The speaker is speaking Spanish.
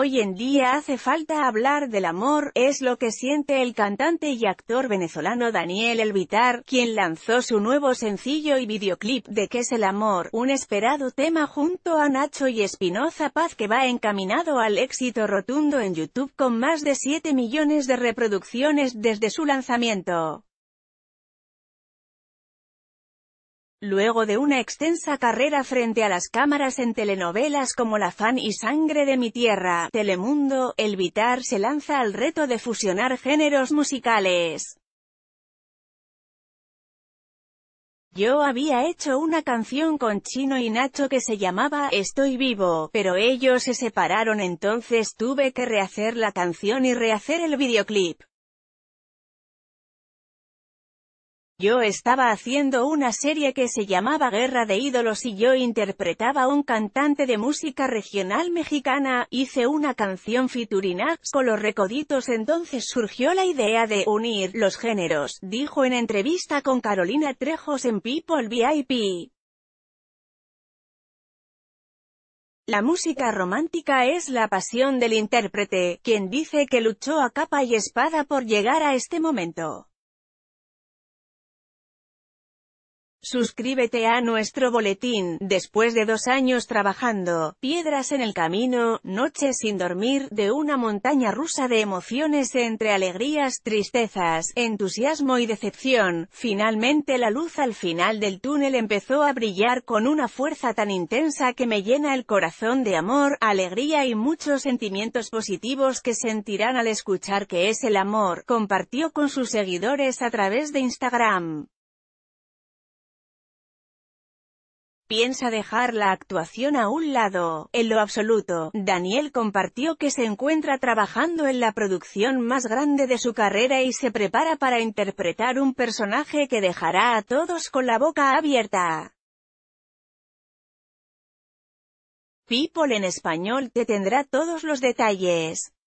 Hoy en día hace falta hablar del amor, es lo que siente el cantante y actor venezolano Daniel Elvitar, quien lanzó su nuevo sencillo y videoclip de ¿Qué es el amor?, un esperado tema junto a Nacho y Espinoza Paz que va encaminado al éxito rotundo en YouTube con más de 7 millones de reproducciones desde su lanzamiento. Luego de una extensa carrera frente a las cámaras en telenovelas como La Fan y Sangre de mi Tierra, Telemundo, El Vitar se lanza al reto de fusionar géneros musicales. Yo había hecho una canción con Chino y Nacho que se llamaba Estoy vivo, pero ellos se separaron entonces tuve que rehacer la canción y rehacer el videoclip. Yo estaba haciendo una serie que se llamaba Guerra de Ídolos y yo interpretaba a un cantante de música regional mexicana, hice una canción featurinax con los recoditos entonces surgió la idea de unir los géneros, dijo en entrevista con Carolina Trejos en People VIP. La música romántica es la pasión del intérprete, quien dice que luchó a capa y espada por llegar a este momento. Suscríbete a nuestro boletín. Después de dos años trabajando, piedras en el camino, noches sin dormir, de una montaña rusa de emociones entre alegrías, tristezas, entusiasmo y decepción, finalmente la luz al final del túnel empezó a brillar con una fuerza tan intensa que me llena el corazón de amor, alegría y muchos sentimientos positivos que sentirán al escuchar que es el amor, compartió con sus seguidores a través de Instagram. piensa dejar la actuación a un lado. En lo absoluto, Daniel compartió que se encuentra trabajando en la producción más grande de su carrera y se prepara para interpretar un personaje que dejará a todos con la boca abierta. People en español te tendrá todos los detalles.